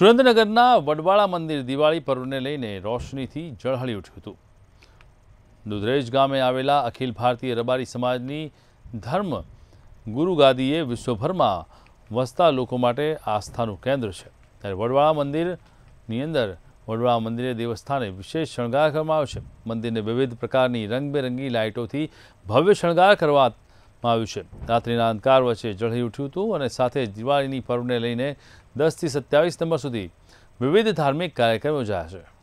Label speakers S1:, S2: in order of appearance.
S1: સુરેન્દ્રનગરના વડવાળા મંદિર દિવાળી પર્વને લઈને રોશનીથી ઝળહળી ઉઠ્યું હતું દુધરેજ ગામે આવેલા અખિલ ભારતીય રબારી સમાજની ધર્મ ગુરુગાદીએ વિશ્વભરમાં વસતા લોકો માટે આસ્થાનું કેન્દ્ર છે ત્યારે વડવાળા મંદિરની અંદર વડવાળા મંદિરે દેવસ્થાને વિશેષ શણગાર કરવામાં આવ્યો છે મંદિરને વિવિધ પ્રકારની રંગબેરંગી લાઇટોથી ભવ્ય શણગાર કરવા માં આવ્યું છે રાત્રિના અંધકાર વચ્ચે ઝળહી ઉઠ્યું હતું અને સાથે દિવાળીની પર્વને લઈને દસથી સત્યાવીસ નંબર સુધી વિવિધ ધાર્મિક કાર્યક્રમ યોજાયા છે